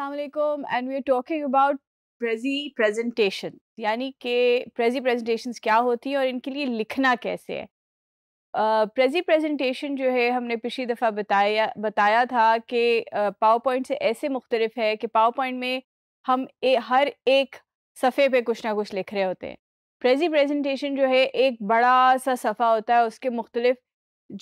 असलकुम and we are talking about Prezi presentation यानी कि प्रेजी प्रेजेंटेशन क्या होती हैं और इनके लिए लिखना कैसे है प्रेजी uh, प्रेजेंटेशन जो है हमने पिछली दफ़ा बताया बताया था कि पावर पॉइंट से ऐसे मुख्तलिफ है कि पावर पॉइंट में हम ए, हर एक सफ़े पे कुछ ना कुछ लिख रहे होते हैं प्रेजी प्रेजेंटेशन जो है एक बड़ा सा सफ़ा होता है उसके मुख्तलिफ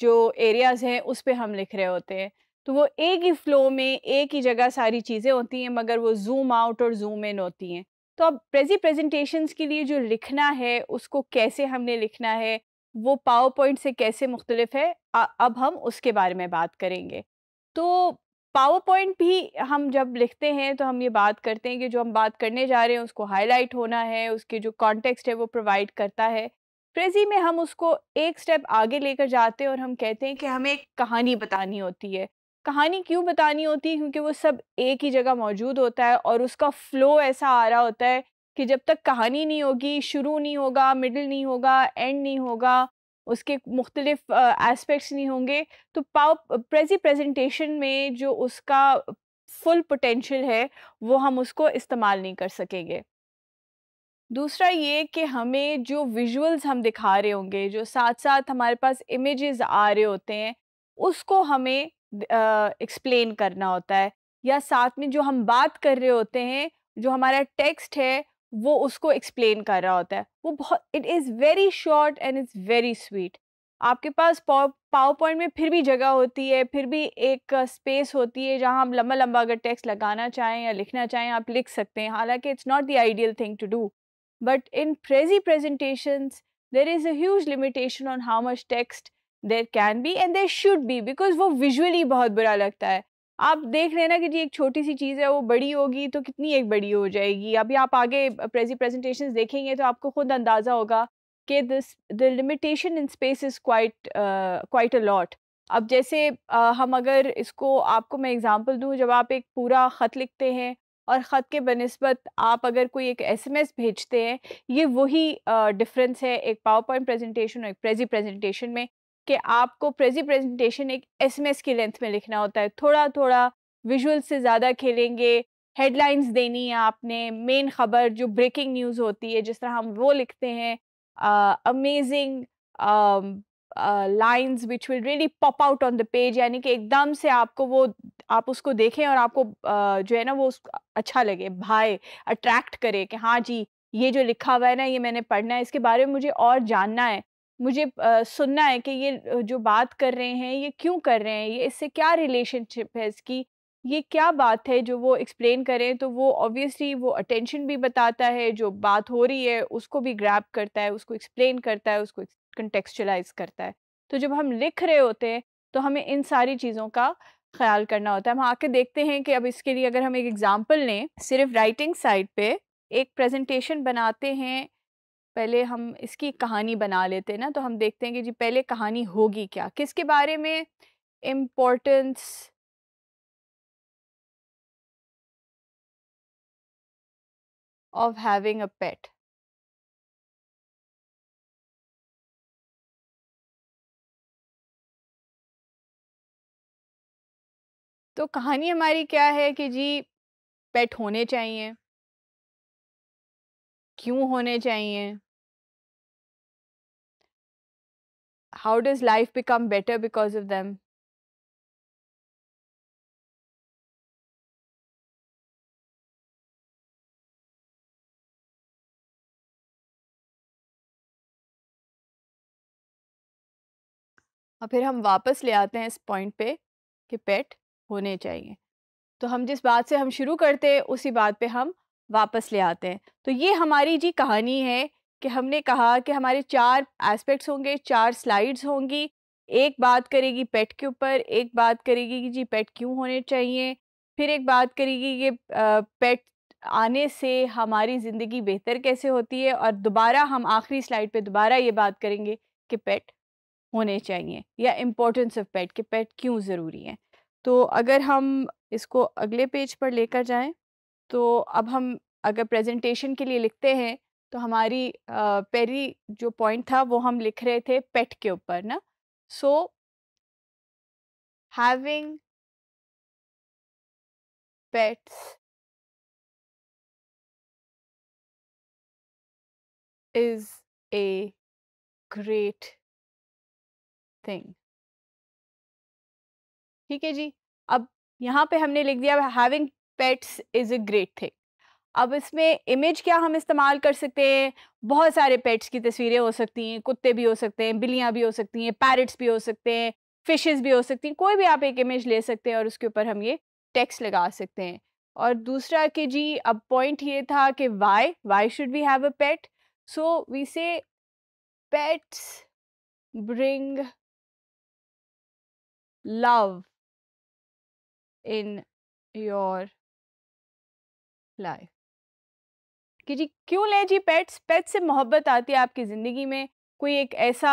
जो एरियाज़ हैं उस पर हम लिख रहे होते हैं तो वो एक ही फ्लो में एक ही जगह सारी चीज़ें होती हैं मगर वो जूम आउट और जूम इन होती हैं तो अब प्रेजी प्रेजेंटेशंस के लिए जो लिखना है उसको कैसे हमने लिखना है वो पावर पॉइंट से कैसे मुख्तलिफ है अब हम उसके बारे में बात करेंगे तो पावर पॉइंट भी हम जब लिखते हैं तो हम ये बात करते हैं कि जो हम बात करने जा रहे हैं उसको हाईलाइट होना है उसके जो कॉन्टेक्स्ट है वो प्रोवाइड करता है प्रेजी में हम उसको एक स्टेप आगे लेकर जाते हैं और हम कहते हैं कि हमें एक कहानी बतानी होती है कहानी क्यों बतानी होती है क्योंकि वो सब एक ही जगह मौजूद होता है और उसका फ्लो ऐसा आ रहा होता है कि जब तक कहानी नहीं होगी शुरू नहीं होगा मिडिल नहीं होगा एंड नहीं होगा उसके मुख्तलिफ एस्पेक्ट्स नहीं होंगे तो पाव प्रेजी प्रेजेंटेशन में जो उसका फुल पोटेंशियल है वो हम उसको इस्तेमाल नहीं कर सकेंगे दूसरा ये कि हमें जो विजुअल्स हम दिखा रहे होंगे जो साथ साथ हमारे पास इमेजेस आ रहे होते हैं उसको हमें एक्सप्लेन करना होता है या साथ में जो हम बात कर रहे होते हैं जो हमारा टेक्स्ट है वो उसको एक्सप्लेन कर रहा होता है वो बहुत it is very short and it's very sweet आपके पास पावर पॉइंट में फिर भी जगह होती है फिर भी एक स्पेस होती है जहां हम लंबा लंबा अगर टेक्स्ट लगाना चाहें या लिखना चाहें आप लिख सकते हैं हालांकि it's not the ideal thing to do but in Prezi presentations there is a huge limitation on how much text there can be and there should be because वो विजुअली बहुत बुरा लगता है आप देख रहे हैं ना कि जी एक छोटी सी चीज़ है वो बड़ी होगी तो कितनी एक बड़ी हो जाएगी अभी आप आगे प्रेजी प्रेजेंटेशन देखेंगे तो आपको खुद अंदाज़ा होगा कि this the limitation in space is quite quite a lot अब जैसे uh, हम अगर इसको आपको मैं एग्ज़ाम्पल दूँ जब आप एक पूरा ख़त लिखते हैं और ख़त के बनस्बत आप अगर कोई एक एसएमएस भेजते हैं ये वही डिफरेंस uh, है एक पावर पॉइंट प्रेजेंटेशन और एक प्रेजी प्रेजेंटेशन में कि आपको प्रेजी प्रेजेंटेशन एक एसएमएस की लेंथ में लिखना होता है थोड़ा थोड़ा विजुअल से ज़्यादा खेलेंगे हेडलाइंस देनी है आपने मेन खबर जो ब्रेकिंग न्यूज़ होती है जिस तरह हम वो लिखते हैं amazing lines which will really pop out on the page यानी कि एकदम से आपको वो आप उसको देखें और आपको uh, जो है ना वो अच्छा लगे भाए अट्रैक्ट करे कि हाँ जी ये जो लिखा हुआ है ना ये मैंने पढ़ना है इसके बारे में मुझे और जानना है मुझे आ, सुनना है कि ये जो बात कर रहे हैं ये क्यों कर रहे हैं ये इससे क्या रिलेशनशिप है इसकी ये क्या बात है जो वो एक्सप्लेन करें तो वो ऑब्वियसली वो अटेंशन भी बताता है जो बात हो रही है उसको भी ग्रैप करता है उसको एक्सप्लेन करता है उसको कंटेक्चुलाइज करता है तो जब हम लिख रहे होते हैं तो हमें इन सारी चीज़ों का ख्याल करना होता है हम आके देखते हैं कि अब इसके लिए अगर हम एक एग्ज़ाम्पल लें सिर्फ राइटिंग साइड पे एक प्रेजेंटेशन बनाते हैं पहले हम इसकी कहानी बना लेते हैं ना तो हम देखते हैं कि जी पहले कहानी होगी क्या किसके बारे में importance of having a pet तो कहानी हमारी क्या है कि जी पेट होने चाहिए क्यों होने चाहिए how does life become better because of them और फिर हम वापस ले आते हैं इस पॉइंट पे कि पेट होने चाहिए तो हम जिस बात से हम शुरू करते उसी बात पे हम वापस ले आते हैं तो ये हमारी जी कहानी है कि हमने कहा कि हमारे चार एस्पेक्ट्स होंगे चार स्लाइड्स होंगी एक बात करेगी पेट के ऊपर एक बात करेगी कि जी पेट क्यों होने चाहिए फिर एक बात करेगी कि पेट आने से हमारी ज़िंदगी बेहतर कैसे होती है और दोबारा हम आखिरी स्लाइड पे दोबारा ये बात करेंगे कि पेट होने चाहिए या इम्पोर्टेंस ऑफ पेट कि पेट क्यों ज़रूरी है तो अगर हम इसको अगले पेज पर लेकर जाएं तो अब हम अगर प्रेजेंटेशन के लिए लिखते हैं तो हमारी पेरी जो पॉइंट था वो हम लिख रहे थे पेट के ऊपर ना so having pets is a great thing ठीक है जी अब यहाँ पे हमने लिख दिया having pets is a great thing अब इसमें इमेज क्या हम इस्तेमाल कर सकते हैं बहुत सारे पेट्स की तस्वीरें हो सकती हैं कुत्ते भी हो सकते हैं बिल्लियाँ भी हो सकती हैं पैरट्स भी हो सकते हैं फिशेस भी हो सकती हैं कोई भी आप एक इमेज ले सकते हैं और उसके ऊपर हम ये टेक्स लगा सकते हैं और दूसरा कि जी अब पॉइंट ये था कि why why should we have a pet so we say pets bring love in your life कि जी क्यों लें जी पेट्स पेट से मोहब्बत आती है आपकी ज़िंदगी में कोई एक ऐसा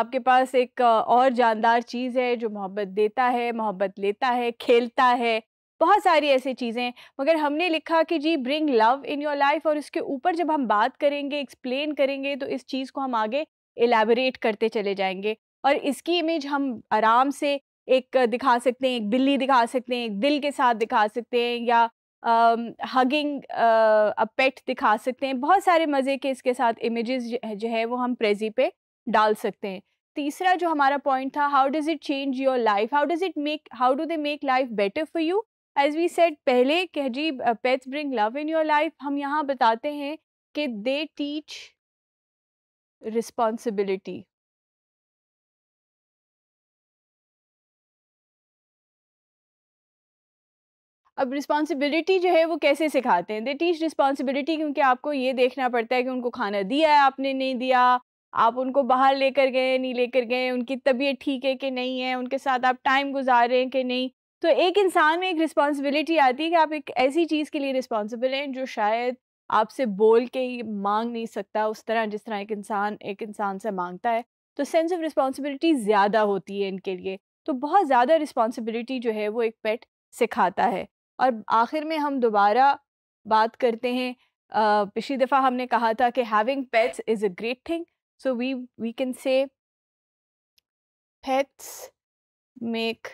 आपके पास एक और जानदार चीज़ है जो मोहब्बत देता है मोहब्बत लेता है खेलता है बहुत सारी ऐसी चीज़ें मगर हमने लिखा कि जी bring love in your life और इसके ऊपर जब हम बात करेंगे एक्सप्लेन करेंगे तो इस चीज़ को हम आगे एलेबोरेट करते चले जाएंगे और इसकी इमेज हम आराम से एक दिखा सकते हैं एक बिल्ली दिखा सकते हैं एक दिल के साथ दिखा सकते हैं या हगिंग अ पेट दिखा सकते हैं बहुत सारे मज़े के इसके साथ इमेजेस जो है वो हम प्रेजी पे डाल सकते हैं तीसरा जो हमारा पॉइंट था how does it change your life how does it make how do they make life better for you as we said पहले कह जी pets bring love in your life हम यहाँ बताते हैं कि दे टीच रिस्पॉन्सिबिलिटी अब रिस्पॉन्सिबिलिटी जो है वो कैसे सिखाते हैं दे टीच रिस्पॉन्सिबिलिटी क्योंकि आपको ये देखना पड़ता है कि उनको खाना दिया है आपने नहीं दिया आप उनको बाहर लेकर गए नहीं लेकर गए उनकी तबीयत ठीक है कि नहीं है उनके साथ आप टाइम गुजार रहे हैं कि नहीं तो एक इंसान में एक रिस्पॉन्सिबिलिटी आती है कि आप एक ऐसी चीज़ के लिए रिस्पॉन्सिबल हैं जो शायद आपसे बोल के मांग नहीं सकता उस तरह जिस तरह एक इंसान एक इंसान से मांगता है तो सेंस ऑफ रिस्पॉन्सिबिलिटी ज़्यादा होती है इनके लिए तो बहुत ज़्यादा रिस्पॉन्सिबिलिटी जो है वो एक पेट सिखाता है और आखिर में हम दोबारा बात करते हैं पिछली दफ़ा हमने कहा था कि having pets is a great thing so we we can say pets make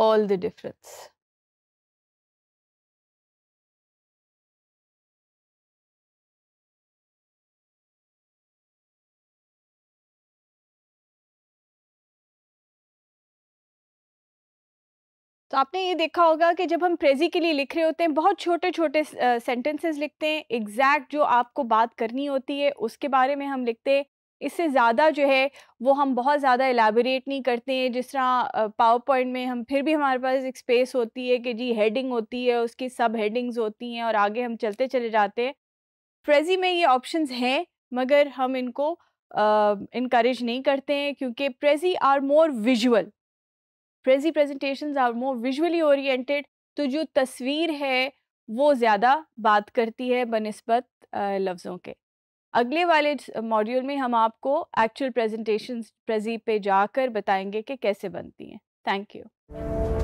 all the difference तो आपने ये देखा होगा कि जब हम प्रेजी के लिए लिख रहे होते हैं बहुत छोटे छोटे सेंटेंसेस लिखते हैं एग्जैक्ट जो आपको बात करनी होती है उसके बारे में हम लिखते हैं इससे ज़्यादा जो है वो हम बहुत ज़्यादा एलेबरेट नहीं करते हैं जिस तरह पावर पॉइंट में हम फिर भी हमारे पास एक स्पेस होती है कि जी हेडिंग होती है उसकी सब हेडिंग्स होती हैं और आगे हम चलते चले जाते हैं प्रेजी में ये ऑप्शंस हैं मगर हम इनको इनक्रेज नहीं करते हैं क्योंकि Prezi are more visual Prezi presentation are more visually oriented तो जो तस्वीर है वो ज़्यादा बात करती है बनस्बत लफ्ज़ों के अगले वाले मॉड्यूल में हम आपको एक्चुअल प्रेजेंटेशंस प्रेजी पे जाकर बताएंगे कि कैसे बनती हैं थैंक यू